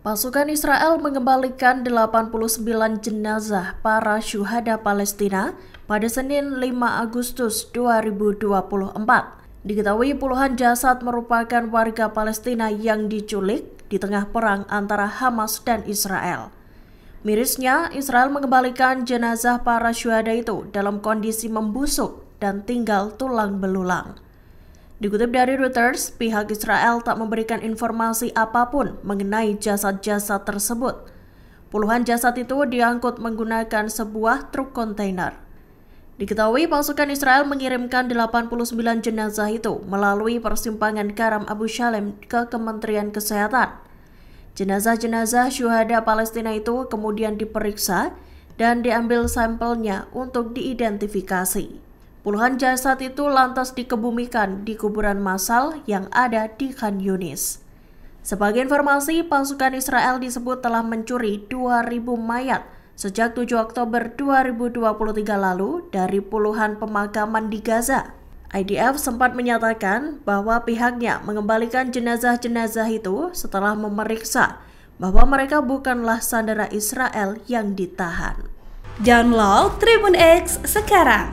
Pasukan Israel mengembalikan 89 jenazah para syuhada Palestina pada Senin 5 Agustus 2024. Diketahui puluhan jasad merupakan warga Palestina yang diculik di tengah perang antara Hamas dan Israel. Mirisnya, Israel mengembalikan jenazah para syuhada itu dalam kondisi membusuk dan tinggal tulang belulang. Dikutip dari Reuters, pihak Israel tak memberikan informasi apapun mengenai jasad-jasad tersebut. Puluhan jasad itu diangkut menggunakan sebuah truk kontainer. Diketahui pasukan Israel mengirimkan 89 jenazah itu melalui persimpangan Karam Abu Shalem ke Kementerian Kesehatan. Jenazah-jenazah syuhada Palestina itu kemudian diperiksa dan diambil sampelnya untuk diidentifikasi. Puluhan jasad itu lantas dikebumikan di kuburan massal yang ada di Khan Yunis. Sebagai informasi, pasukan Israel disebut telah mencuri 2.000 mayat sejak 7 Oktober 2023 lalu dari puluhan pemakaman di Gaza. IDF sempat menyatakan bahwa pihaknya mengembalikan jenazah-jenazah itu setelah memeriksa bahwa mereka bukanlah sandera Israel yang ditahan. Download Tribun X sekarang